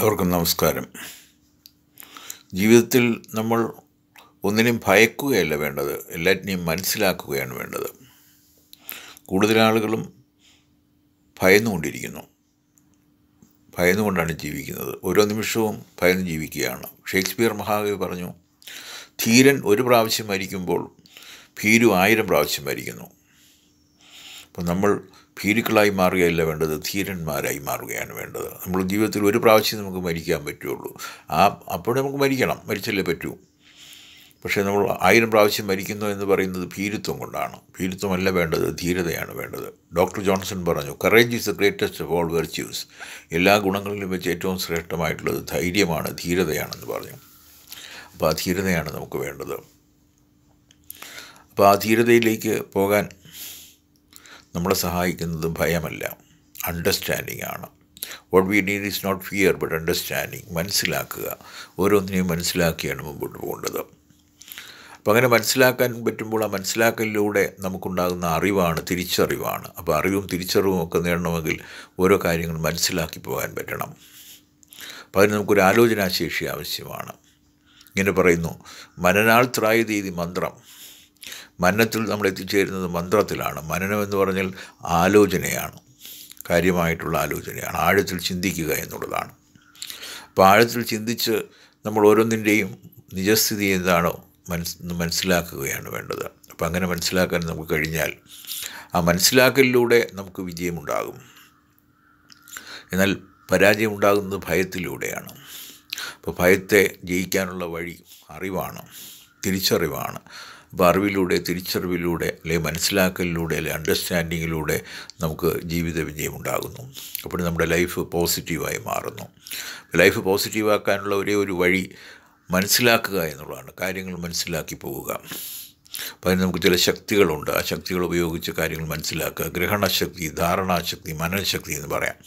എല്ലാവർക്കും നമസ്കാരം ജീവിതത്തിൽ നമ്മൾ ഒന്നിനും ഭയക്കുകയല്ല വേണ്ടത് എല്ലാറ്റിനെയും മനസ്സിലാക്കുകയാണ് വേണ്ടത് കൂടുതൽ ആളുകളും ഭയന്നുകൊണ്ടിരിക്കുന്നു ഭയന്നുകൊണ്ടാണ് ജീവിക്കുന്നത് ഓരോ നിമിഷവും ഭയന്ന് ജീവിക്കുകയാണ് ഷേക്സ്പിയർ മഹാകവി പറഞ്ഞു ധീരൻ ഒരു പ്രാവശ്യം മരിക്കുമ്പോൾ ഭീരു ആയിരം പ്രാവശ്യം മരിക്കുന്നു അപ്പോൾ നമ്മൾ ഭീരുക്കളായി മാറുകയല്ല വേണ്ടത് ധീരന്മാരായി മാറുകയാണ് വേണ്ടത് നമ്മൾ ജീവിതത്തിൽ ഒരു പ്രാവശ്യം നമുക്ക് മരിക്കാൻ പറ്റുള്ളൂ ആ അപ്പോൾ നമുക്ക് മരിക്കണം മരിച്ചല്ലേ പറ്റൂ പക്ഷേ നമ്മൾ ആയിരം പ്രാവശ്യം മരിക്കുന്നു എന്ന് പറയുന്നത് ഭീരുത്വം കൊണ്ടാണ് ഭീരുത്വമല്ല വേണ്ടത് ധീരതയാണ് വേണ്ടത് ഡോക്ടർ ജോൺസൺ പറഞ്ഞു courage is the greatest of all virtues എല്ലാ ഗുണങ്ങളിലും വെച്ച് ഏറ്റവും ശ്രേഷ്ഠമായിട്ടുള്ളത് ധൈര്യമാണ് ധീരതയാണെന്ന് പറഞ്ഞു അപ്പോൾ ആ ധീരതയാണ് നമുക്ക് വേണ്ടത് അപ്പോൾ ആ ധീരതയിലേക്ക് പോകാൻ നമ്മളെ സഹായിക്കുന്നത് ഭയമല്ല അണ്ടർസ്റ്റാൻഡിംഗ് ആണ് what we need is not fear but understanding മനസ്സിലാക്കുക ഓരോന്നിനെയും മനസ്സിലാക്കിയാണ് മുമ്പോട്ട് പോകേണ്ടത് അപ്പോൾ അങ്ങനെ മനസ്സിലാക്കാൻ പറ്റുമ്പോൾ ആ മനസ്സിലാക്കലിലൂടെ നമുക്കുണ്ടാകുന്ന അറിവാണ് തിരിച്ചറിവാണ് അപ്പോൾ അറിവും തിരിച്ചറിവും ഒക്കെ നേടണമെങ്കിൽ ഓരോ കാര്യങ്ങളും മനസ്സിലാക്കി പോകാൻ പറ്റണം അപ്പോൾ അതിന് നമുക്കൊരു ആലോചനാശേഷി ആവശ്യമാണ് ഇങ്ങനെ പറയുന്നു മനനാൾ തീയതി മന്ത്രം മനനത്തിൽ നമ്മൾ എത്തിച്ചേരുന്നത് മന്ത്രത്തിലാണ് മനനം എന്ന് പറഞ്ഞാൽ ആലോചനയാണ് കാര്യമായിട്ടുള്ള ആലോചനയാണ് ആഴത്തിൽ ചിന്തിക്കുക എന്നുള്ളതാണ് അപ്പോൾ ആഴത്തിൽ ചിന്തിച്ച് നമ്മൾ ഓരോന്നിൻ്റെയും നിജസ്ഥിതി എന്താണോ മനസ് മനസ്സിലാക്കുകയാണ് വേണ്ടത് അപ്പോൾ അങ്ങനെ മനസ്സിലാക്കാൻ നമുക്ക് കഴിഞ്ഞാൽ ആ മനസ്സിലാക്കലിലൂടെ നമുക്ക് വിജയമുണ്ടാകും എന്നാൽ പരാജയം ഉണ്ടാകുന്നത് ഭയത്തിലൂടെയാണ് അപ്പോൾ ഭയത്തെ ജയിക്കാനുള്ള വഴി അറിവാണ് തിരിച്ചറിവാണ് അപ്പോൾ അറിവിലൂടെ തിരിച്ചറിവിലൂടെ അല്ലെങ്കിൽ മനസ്സിലാക്കലിലൂടെ അല്ലെങ്കിൽ അണ്ടർസ്റ്റാൻഡിങ്ങിലൂടെ നമുക്ക് ജീവിത വിജയം ഉണ്ടാകുന്നു അപ്പോൾ നമ്മുടെ ലൈഫ് പോസിറ്റീവായി മാറുന്നു ലൈഫ് പോസിറ്റീവാക്കാനുള്ള ഒരേ ഒരു വഴി മനസ്സിലാക്കുക എന്നുള്ളതാണ് കാര്യങ്ങൾ മനസ്സിലാക്കി പോവുക അപ്പോൾ അതിന് നമുക്ക് ചില ശക്തികളുണ്ട് ആ ശക്തികൾ ഉപയോഗിച്ച് കാര്യങ്ങൾ മനസ്സിലാക്കുക ഗ്രഹണശക്തി ധാരണാശക്തി മനനശക്തി എന്ന് പറയാം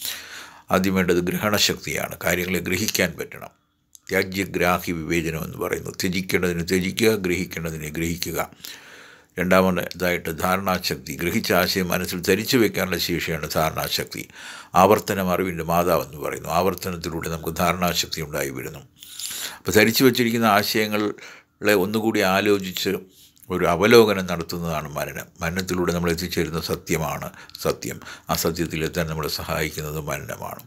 ആദ്യം വേണ്ടത് ഗ്രഹണശക്തിയാണ് കാര്യങ്ങളെ ഗ്രഹിക്കാൻ പറ്റണം ത്യാജ്യഗ്രാഹി വിവേചനം എന്ന് പറയുന്നു ത്യജിക്കേണ്ടതിന് ത്യജിക്കുക ഗ്രഹിക്കേണ്ടതിനെ ഗ്രഹിക്കുക രണ്ടാമതായിട്ട് ധാരണാശക്തി ഗ്രഹിച്ച ആശയം മനസ്സിൽ ധരിച്ചു വെക്കാനുള്ള ശേഷിയാണ് ധാരണാശക്തി ആവർത്തനം അറിവിൻ്റെ എന്ന് പറയുന്നു ആവർത്തനത്തിലൂടെ നമുക്ക് ധാരണാശക്തി ഉണ്ടായി വരുന്നു അപ്പോൾ ധരിച്ചു വച്ചിരിക്കുന്ന ആശയങ്ങളെ ഒന്നുകൂടി ആലോചിച്ച് ഒരു അവലോകനം നടത്തുന്നതാണ് മരണം മനനത്തിലൂടെ നമ്മൾ എത്തിച്ചേരുന്ന സത്യമാണ് സത്യം ആ സത്യത്തിലെത്താൻ നമ്മളെ സഹായിക്കുന്നത് മരണമാണ്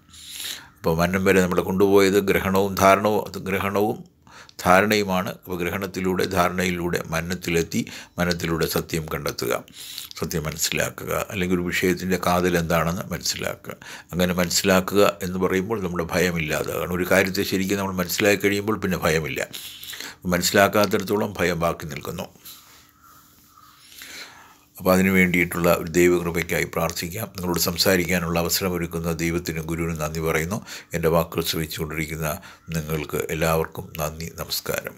ഇപ്പോൾ മന്നം വരെ നമ്മളെ കൊണ്ടുപോയത് ഗ്രഹണവും ധാരണവും ഗ്രഹണവും ധാരണയുമാണ് അപ്പോൾ ഗ്രഹണത്തിലൂടെ ധാരണയിലൂടെ മനനത്തിലെത്തി മനത്തിലൂടെ സത്യം കണ്ടെത്തുക സത്യം മനസ്സിലാക്കുക അല്ലെങ്കിൽ ഒരു വിഷയത്തിൻ്റെ കാതൽ എന്താണെന്ന് മനസ്സിലാക്കുക അങ്ങനെ മനസ്സിലാക്കുക എന്ന് പറയുമ്പോൾ നമ്മുടെ ഭയമില്ലാതാകണം ഒരു കാര്യത്തെ ശരിക്കും നമ്മൾ മനസ്സിലാക്കി കഴിയുമ്പോൾ പിന്നെ ഭയമില്ല മനസ്സിലാക്കാത്തടത്തോളം ഭയം ബാക്കി നിൽക്കുന്നു അപ്പോൾ അതിനു വേണ്ടിയിട്ടുള്ള ഒരു ദൈവകൃപയ്ക്കായി പ്രാർത്ഥിക്കാം നിങ്ങളോട് സംസാരിക്കാനുള്ള അവസരമൊരുക്കുന്ന ദൈവത്തിന് ഗുരുവിന് നന്ദി പറയുന്നു എൻ്റെ വാക്കുകൾ ശ്രമിച്ചുകൊണ്ടിരിക്കുന്ന നിങ്ങൾക്ക് എല്ലാവർക്കും നന്ദി നമസ്കാരം